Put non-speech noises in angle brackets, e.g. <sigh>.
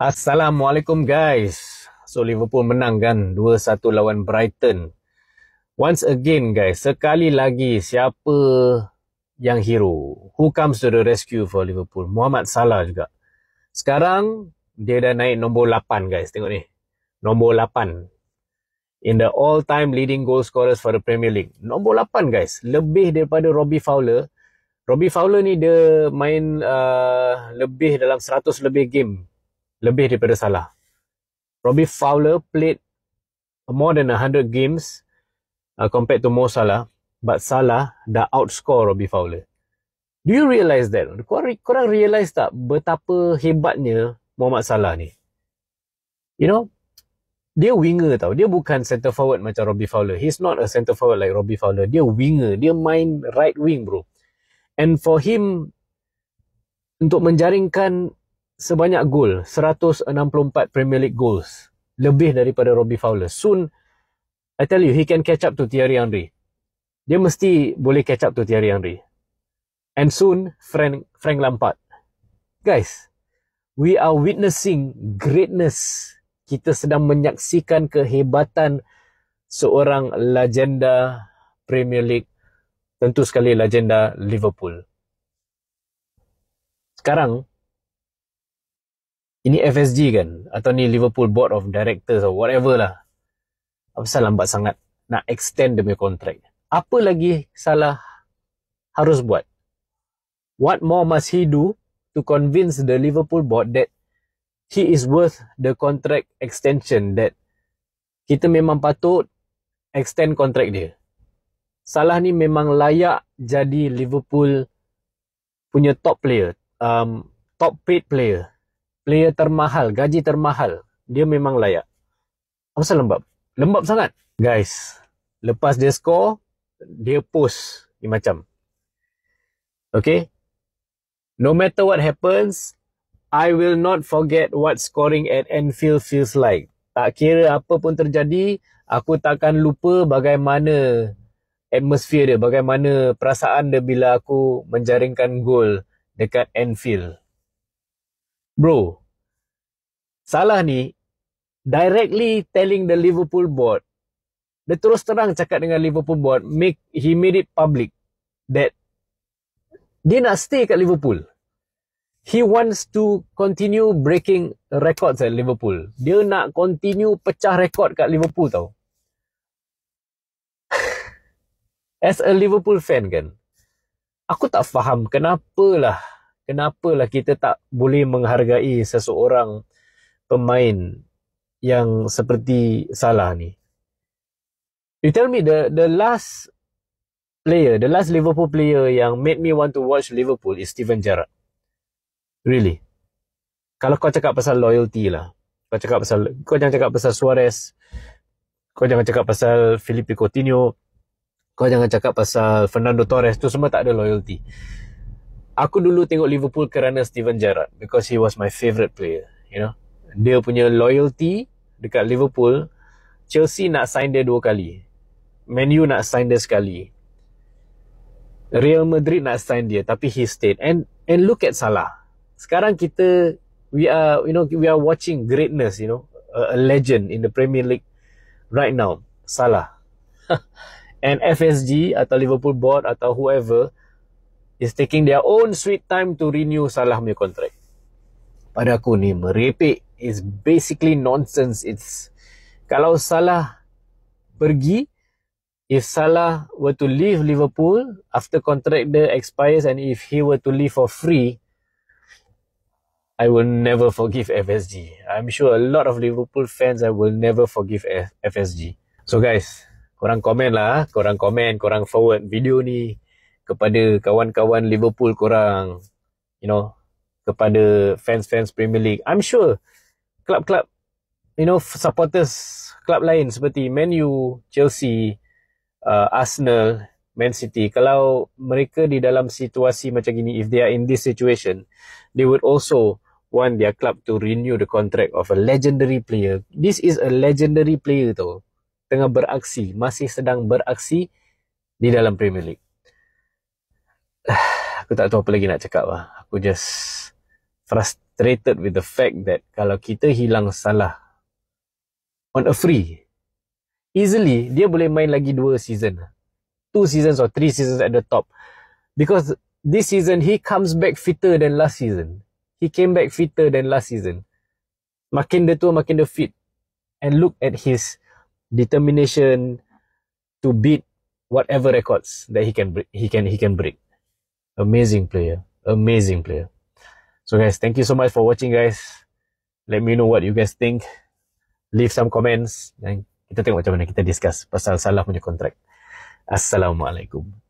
Assalamualaikum guys. So Liverpool menang kan 2-1 lawan Brighton. Once again guys, sekali lagi siapa yang hero? Who comes to the rescue for Liverpool? Muhammad Salah juga. Sekarang dia dah naik nombor 8 guys. Tengok ni. Nombor 8. In the all-time leading goal scorers for the Premier League. Nombor 8 guys. Lebih daripada Robbie Fowler. Robbie Fowler ni dia main uh, lebih dalam 100 lebih game lebih daripada Salah. Robbie Fowler played more than 100 games uh, compared to Mo Salah, but Salah dah outscore Robbie Fowler. Do you realize that? kau orang realize tak betapa hebatnya Muhammad Salah ni? You know, dia winger tau. Dia bukan centre forward macam Robbie Fowler. He's not a centre forward like Robbie Fowler. Dia winger. Dia main right wing bro. And for him, untuk menjaringkan sebanyak gol 164 Premier League goals lebih daripada Robbie Fowler soon I tell you he can catch up to Thierry Henry dia mesti boleh catch up to Thierry Henry and soon Frank Frank Lampard guys we are witnessing greatness kita sedang menyaksikan kehebatan seorang legenda Premier League tentu sekali legenda Liverpool sekarang ini FSG kan atau ni Liverpool Board of Directors or whatever lah apa salah lambat sangat nak extend demi kontrak apa lagi salah harus buat what more must he do to convince the Liverpool board that he is worth the contract extension that kita memang patut extend kontrak dia salah ni memang layak jadi Liverpool punya top player um, top paid player player termahal, gaji termahal, dia memang layak. Apa Kenapa lembab? Lembab sangat. Guys, lepas dia score, dia post ni macam. Okay. No matter what happens, I will not forget what scoring at Anfield feels like. Tak kira apa pun terjadi, aku takkan lupa bagaimana atmosphere dia, bagaimana perasaan dia bila aku menjaringkan gol dekat Anfield bro Salah ni directly telling the Liverpool board dia terus terang cakap dengan Liverpool board make he made it public that dia nak stay kat Liverpool he wants to continue breaking records at Liverpool dia nak continue pecah rekod kat Liverpool tau <laughs> as a Liverpool fan kan aku tak faham kenapalah lah kenapalah kita tak boleh menghargai seseorang pemain yang seperti Salah ni. You tell me the the last player, the last Liverpool player yang made me want to watch Liverpool is Steven Gerrard. Really. Kalau kau cakap pasal loyalty lah. Kau cakap pasal kau jangan cakap pasal Suarez. Kau jangan cakap pasal Felipe Coutinho. Kau jangan cakap pasal Fernando Torres tu semua tak ada loyalty. Aku dulu tengok Liverpool kerana Steven Gerrard because he was my favourite player. You know, dia punya loyalty dekat Liverpool. Chelsea nak sign dia dua kali. Man U nak sign dia sekali. Real Madrid nak sign dia tapi he stayed. And and look at Salah. Sekarang kita we are you know we are watching greatness you know a, a legend in the Premier League right now Salah. <laughs> and FSG atau Liverpool board atau whoever is taking their own sweet time to renew Salah punya contract. Pada aku ni merepek is basically nonsense. It's kalau Salah pergi if Salah were to leave Liverpool after contract dia expires and if he were to leave for free I will never forgive FSG. I'm sure a lot of Liverpool fans I will never forgive FSG. So guys, korang komen lah, korang komen, korang forward video ni kepada kawan-kawan Liverpool korang, you know, kepada fans-fans Premier League. I'm sure club-club, you know, supporters club lain seperti Man U, Chelsea, uh, Arsenal, Man City, kalau mereka di dalam situasi macam ini, if they are in this situation, they would also want their club to renew the contract of a legendary player. This is a legendary player tu. Tengah beraksi, masih sedang beraksi di dalam Premier League aku tak tahu apa lagi nak cakap lah. Aku just frustrated with the fact that kalau kita hilang salah on a free, easily dia boleh main lagi dua season. Two seasons or three seasons at the top. Because this season he comes back fitter than last season. He came back fitter than last season. Makin dia tua, makin dia fit. And look at his determination to beat whatever records that he can break, he can he can break amazing player amazing player so guys thank you so much for watching guys let me know what you guys think leave some comments and kita tengok macam mana kita discuss pasal salah punya contract assalamualaikum